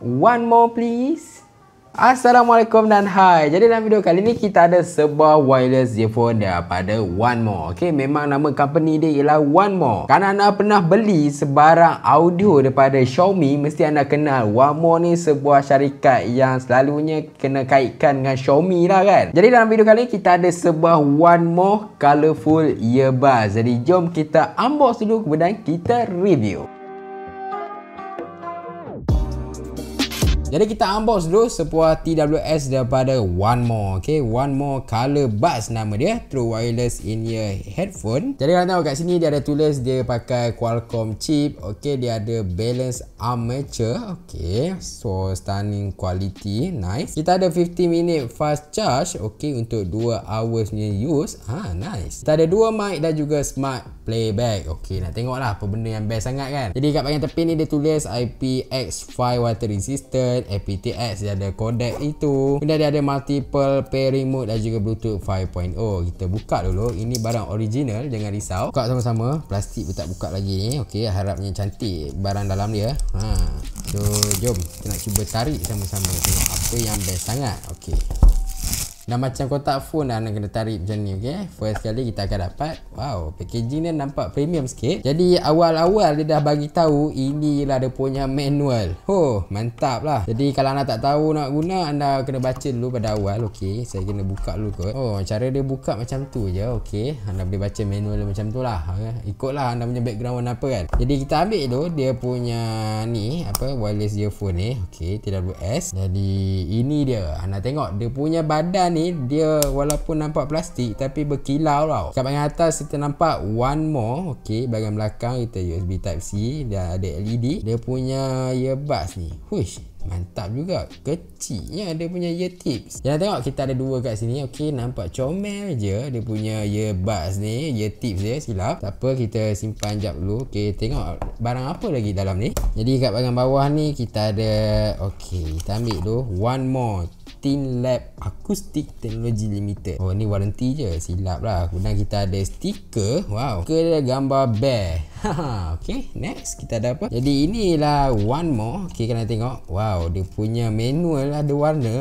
One more please. Assalamualaikum dan hai. Jadi dalam video kali ni kita ada sebuah wireless earphone daripada One More. Okey, memang nama company dia ialah One More. Kan anda pernah beli sebarang audio daripada Xiaomi, mesti anda kenal One More ni sebuah syarikat yang selalunya kena kaitkan dengan Xiaomi lah kan. Jadi dalam video kali ni kita ada sebuah One More colorful earbuds. Jadi jom kita unbox dulu kemudian kita review. Jadi kita unbox dulu sebuah TWS daripada One More. Okay, One More Color Buds nama dia. True Wireless In-Ear Headphone. Jadi kalau tengok kat sini dia ada tulis dia pakai Qualcomm chip. Okay, dia ada balance armature. Okay, so stunning quality. Nice. Kita ada 50 minit fast charge. Okay, untuk 2 hours ni use. Ah, ha, nice. Kita ada 2 mic dan juga smart playback. Okay, nak tengok lah apa benda yang best sangat kan. Jadi kat bahagian tepi ni dia tulis IPX5 water resistant. Android aptX dia ada codec itu kemudian dia ada multiple pairing mode dan juga bluetooth 5.0 kita buka dulu ini barang original jangan risau buka sama-sama plastik pun tak buka lagi ni ok harapnya cantik barang dalam dia ha. so jom kita nak cuba tarik sama-sama tengok apa yang best sangat ok Dah macam kotak phone lah nak kena tarik macam ni okay? First kali kita akan dapat Wow packaging dia nampak premium sikit Jadi awal-awal dia dah bagi tahu Inilah dia punya manual Oh mantap lah Jadi kalau anda tak tahu nak guna Anda kena baca dulu pada awal Okay saya kena buka dulu kot Oh cara dia buka macam tu je Okay anda boleh baca manual macam tu lah ha? Ikutlah anda punya background warna apa kan Jadi kita ambil tu Dia punya ni Apa wireless earphone ni Okay TWS Jadi ini dia Anda tengok dia punya badan ni ni dia walaupun nampak plastik tapi berkilau tau. Kat bahagian atas kita nampak one more. Okey, bahagian belakang kita USB type C dan ada LED. Dia punya earbuds ni. Huish, mantap juga. Kecilnya dia punya ear tips. Jangan tengok kita ada dua kat sini. Okey, nampak comel je dia punya earbuds ni, ear tips dia silap. Tak apa kita simpan jap dulu. Okey, tengok barang apa lagi dalam ni. Jadi kat bahagian bawah ni kita ada okey, kita ambil tu one more Steam Lab Acoustic Technology Limited. Oh ni warranty je. Silap lah. Kemudian kita ada stiker. Wow. Stiker ada gambar bear. Haha, okay. Next kita ada apa? Jadi inilah one more. Okay, kena tengok. Wow, dia punya manual ada warna.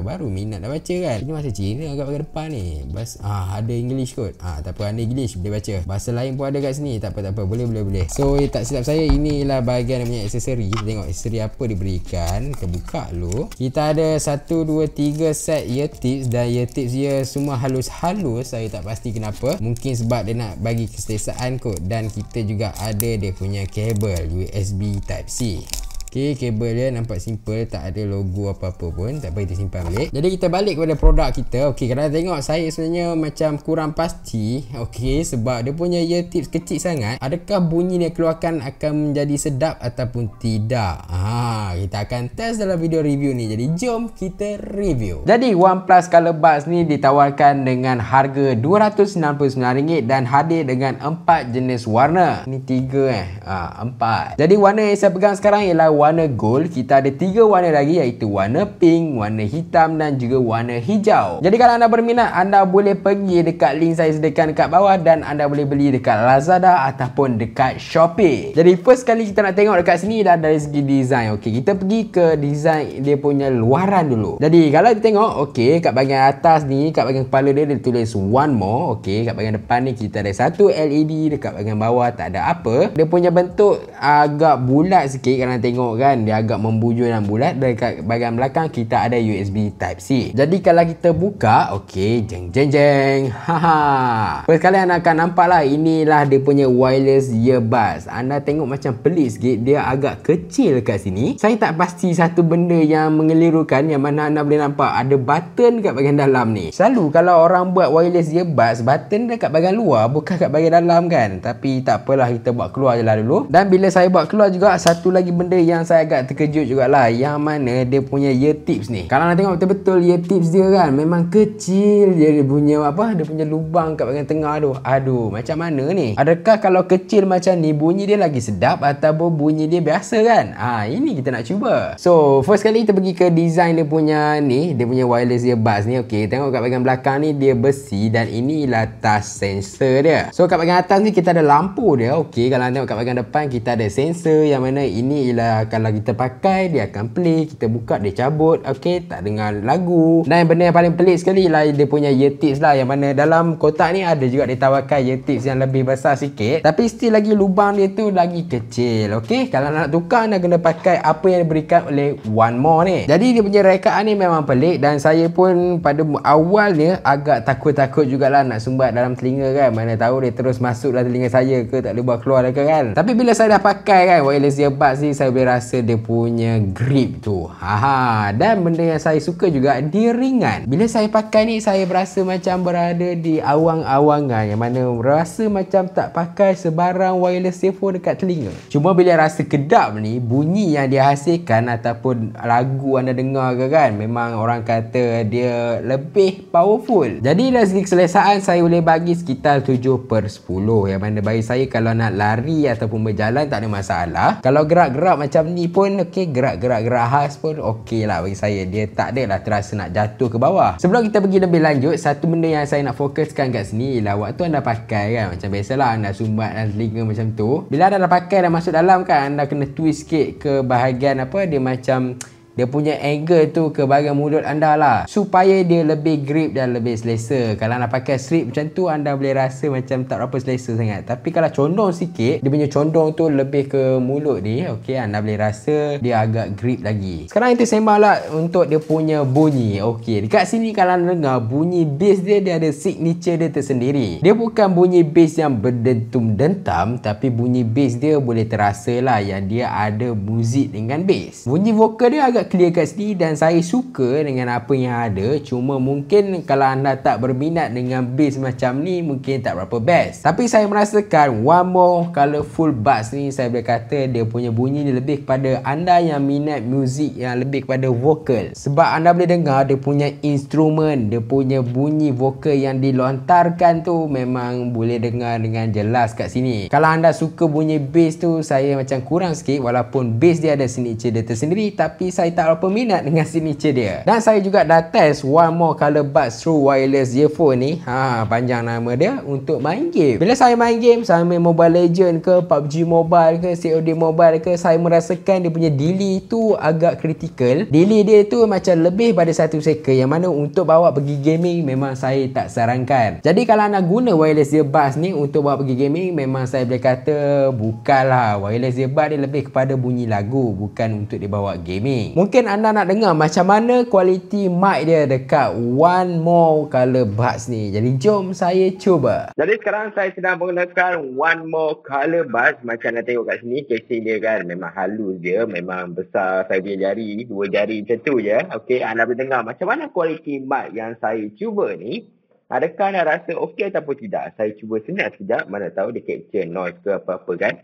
Baru minat dah baca kan? Ini masih Cina agak bagai depan ni. Bas ah ada English kot. Ah tak apa, ada English boleh baca. Bahasa lain pun ada kat sini. Tak apa, tak apa. Boleh, boleh, boleh. So, eh, tak silap saya inilah bahagian yang punya aksesori. Kita tengok aksesori apa diberikan. Kita buka dulu. Kita ada satu, dua, tiga set ear tips dan ear tips dia semua halus-halus. Saya tak pasti kenapa. Mungkin sebab dia nak bagi kesesaan kot dan kita juga juga ada dia punya kabel USB type C Okey, kabel dia nampak simple, tak ada logo apa-apa pun. Tak apa kita simpan balik. Jadi kita balik kepada produk kita. Okey, kalau tengok saya sebenarnya macam kurang pasti. Okey, sebab dia punya ear tips kecil sangat. Adakah bunyi yang keluarkan akan menjadi sedap ataupun tidak? Ah, kita akan test dalam video review ni. Jadi jom kita review. Jadi OnePlus Color Buds ni ditawarkan dengan harga RM299 dan hadir dengan 4 jenis warna. Ni 3 eh. Ah, ha, 4. Jadi warna yang saya pegang sekarang ialah warna gold kita ada tiga warna lagi iaitu warna pink warna hitam dan juga warna hijau jadi kalau anda berminat anda boleh pergi dekat link saya sediakan dekat bawah dan anda boleh beli dekat Lazada ataupun dekat Shopee jadi first kali kita nak tengok dekat sini dah dari segi design ok kita pergi ke design dia punya luaran dulu jadi kalau kita tengok ok kat bahagian atas ni kat bahagian kepala dia dia tulis one more ok kat bahagian depan ni kita ada satu LED dekat bahagian bawah tak ada apa dia punya bentuk agak bulat sikit kalau tengok tengok kan dia agak membujur dan bulat dekat bahagian belakang kita ada USB Type-C jadi kalau kita buka okey jeng jeng jeng haha first kali anda akan nampak lah inilah dia punya wireless earbuds anda tengok macam pelik sikit dia agak kecil kat sini saya tak pasti satu benda yang mengelirukan yang mana anda boleh nampak ada button kat bahagian dalam ni selalu kalau orang buat wireless earbuds button dia dekat bahagian luar bukan kat bahagian dalam kan tapi tak apalah kita buat keluar je lah dulu dan bila saya buat keluar juga satu lagi benda yang yang saya agak terkejut jugalah yang mana dia punya ear tips ni kalau nak tengok betul-betul ear tips dia kan memang kecil dia punya apa dia punya lubang kat bahagian tengah tu aduh macam mana ni adakah kalau kecil macam ni bunyi dia lagi sedap atau bunyi dia biasa kan ha, ini kita nak cuba so first kali kita pergi ke design dia punya ni dia punya wireless earbuds ni ok tengok kat bahagian belakang ni dia besi dan inilah tas sensor dia so kat bahagian atas ni kita ada lampu dia ok kalau tengok kat bahagian depan kita ada sensor yang mana ini ialah kalau kita pakai dia akan play kita buka dia cabut okey tak dengar lagu dan yang benda yang paling pelik sekali lah dia punya earpiece lah yang mana dalam kotak ni ada juga ditawarkan earpiece yang lebih besar sikit tapi still lagi lubang dia tu lagi kecil okey kalau nak tukar nak kena pakai apa yang diberikan oleh One More ni jadi dia punya rekaan ni memang pelik dan saya pun pada awalnya agak takut-takut jugalah nak sumbat dalam telinga kan mana tahu dia terus masuk dalam telinga saya ke tak boleh buat keluar ke kan tapi bila saya dah pakai kan wireless earbuds ni saya boleh rasa dia punya grip tu haha dan benda yang saya suka juga dia ringan bila saya pakai ni saya berasa macam berada di awang-awangan yang mana rasa macam tak pakai sebarang wireless earphone dekat telinga cuma bila rasa kedap ni bunyi yang dia hasilkan ataupun lagu anda dengar ke kan memang orang kata dia lebih powerful jadi dari segi keselesaan saya boleh bagi sekitar 7 per 10 yang mana bagi saya kalau nak lari ataupun berjalan tak ada masalah kalau gerak-gerak macam macam ni pun okey gerak-gerak gerak khas pun okey lah bagi saya dia tak lah terasa nak jatuh ke bawah sebelum kita pergi lebih lanjut satu benda yang saya nak fokuskan kat sini ialah waktu anda pakai kan macam biasalah anda sumbat dan telinga macam tu bila anda dah pakai dan masuk dalam kan anda kena twist sikit ke bahagian apa dia macam dia punya angle tu ke bahagian mulut anda lah supaya dia lebih grip dan lebih selesa kalau anda pakai strip macam tu anda boleh rasa macam tak berapa selesa sangat tapi kalau condong sikit dia punya condong tu lebih ke mulut ni ok anda boleh rasa dia agak grip lagi sekarang kita sembah lah untuk dia punya bunyi ok dekat sini kalau anda dengar bunyi bass dia dia ada signature dia tersendiri dia bukan bunyi bass yang berdentum dentam tapi bunyi bass dia boleh terasa lah yang dia ada muzik dengan bass bunyi vokal dia agak clearkan sendiri dan saya suka dengan apa yang ada cuma mungkin kalau anda tak berminat dengan bass macam ni mungkin tak berapa best tapi saya merasakan one more colourful bass ni saya boleh kata dia punya bunyi ni lebih kepada anda yang minat muzik yang lebih kepada vokal sebab anda boleh dengar dia punya instrumen dia punya bunyi vokal yang dilontarkan tu memang boleh dengar dengan jelas kat sini kalau anda suka bunyi bass tu saya macam kurang sikit walaupun bass dia ada signature dia tersendiri tapi saya tak berapa minat dengan signature dia dan saya juga dah test one more color buds through wireless earphone ni ha panjang nama dia untuk main game bila saya main game saya main mobile legend ke PUBG mobile ke COD mobile ke saya merasakan dia punya delay tu agak critical delay dia tu macam lebih pada satu second yang mana untuk bawa pergi gaming memang saya tak sarankan jadi kalau anda guna wireless earbuds ni untuk bawa pergi gaming memang saya boleh kata bukalah wireless earbuds dia lebih kepada bunyi lagu bukan untuk dibawa gaming Mungkin anda nak dengar macam mana kualiti mic dia dekat One More Color Buds ni. Jadi jom saya cuba. Jadi sekarang saya sedang menggunakan One More Color Buds. Macam anda tengok kat sini, casing dia kan memang halus dia. Memang besar saya punya jari. Dua jari macam tu je. Okay, anda boleh dengar macam mana kualiti mic yang saya cuba ni. Adakah anda rasa okey ataupun tidak? Saya cuba senyap sekejap. Mana tahu dia capture noise ke apa-apa kan.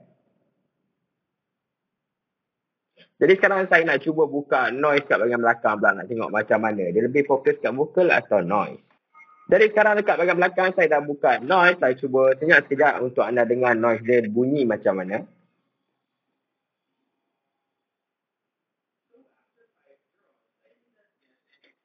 Jadi sekarang saya nak cuba buka noise kat bahagian belakang pula nak tengok macam mana. Dia lebih fokus kat vocal atau noise. Jadi sekarang dekat bahagian belakang saya dah buka noise. Saya cuba tengok sekejap untuk anda dengar noise dia bunyi macam mana.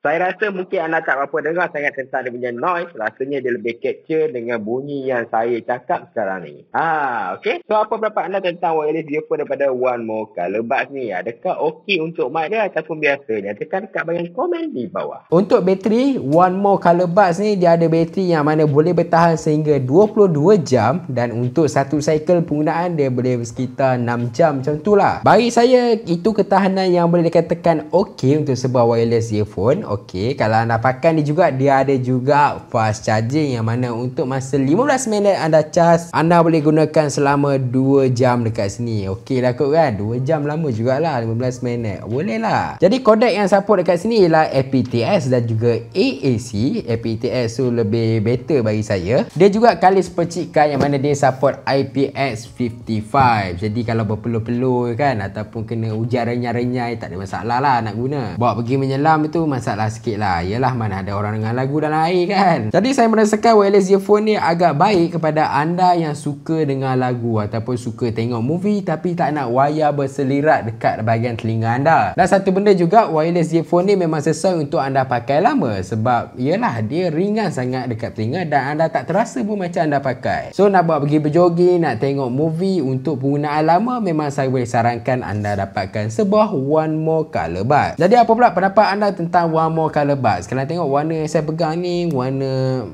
Saya rasa mungkin anda tak apa dengar sangat tentang dia punya noise. Rasanya dia lebih capture dengan bunyi yang saya cakap sekarang ni. Ha, okay. So, apa pendapat anda tentang wireless earphone daripada One More Color Buds ni? Adakah okey untuk mic dia ataupun biasanya? Tekan dekat bagian komen di bawah. Untuk bateri, One More Color Buds ni dia ada bateri yang mana boleh bertahan sehingga 22 jam. Dan untuk satu cycle penggunaan, dia boleh sekitar 6 jam macam tu lah. Bagi saya, itu ketahanan yang boleh dikatakan okey untuk sebuah wireless earphone okey kalau anda pakai ni juga dia ada juga fast charging yang mana untuk masa 15 minit anda charge anda boleh gunakan selama 2 jam dekat sini okey lah kot kan 2 jam lama jugalah 15 minit boleh lah jadi kodek yang support dekat sini ialah APTS dan juga AAC APTS tu lebih better bagi saya dia juga kali sepercikan yang mana dia support IPX55 jadi kalau berpeluh-peluh kan ataupun kena hujan renyai-renyai tak ada masalah lah nak guna bawa pergi menyelam itu masalah lah sikit lah Yelah mana ada orang dengar lagu dalam air kan Jadi saya merasakan wireless earphone ni agak baik kepada anda yang suka dengar lagu Ataupun suka tengok movie tapi tak nak wayar berselirat dekat bahagian telinga anda Dan satu benda juga wireless earphone ni memang sesuai untuk anda pakai lama Sebab yelah dia ringan sangat dekat telinga dan anda tak terasa pun macam anda pakai So nak buat pergi berjoging, nak tengok movie untuk penggunaan lama Memang saya boleh sarankan anda dapatkan sebuah one more color bud Jadi apa pula pendapat anda tentang one more colour bars Kalau tengok warna yang saya pegang ni Warna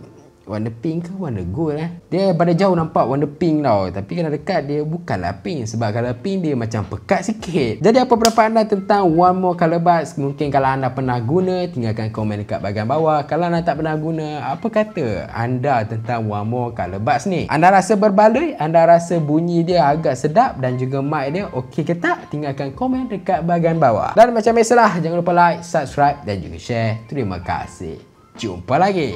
warna pink ke warna gold eh dia pada jauh nampak warna pink tau tapi kalau dekat dia bukanlah pink sebab kalau pink dia macam pekat sikit jadi apa pendapat anda tentang one more color buds mungkin kalau anda pernah guna tinggalkan komen dekat bahagian bawah kalau anda tak pernah guna apa kata anda tentang one more color buds ni anda rasa berbaloi anda rasa bunyi dia agak sedap dan juga mic dia okey ke tak tinggalkan komen dekat bahagian bawah dan macam lah jangan lupa like subscribe dan juga share terima kasih jumpa lagi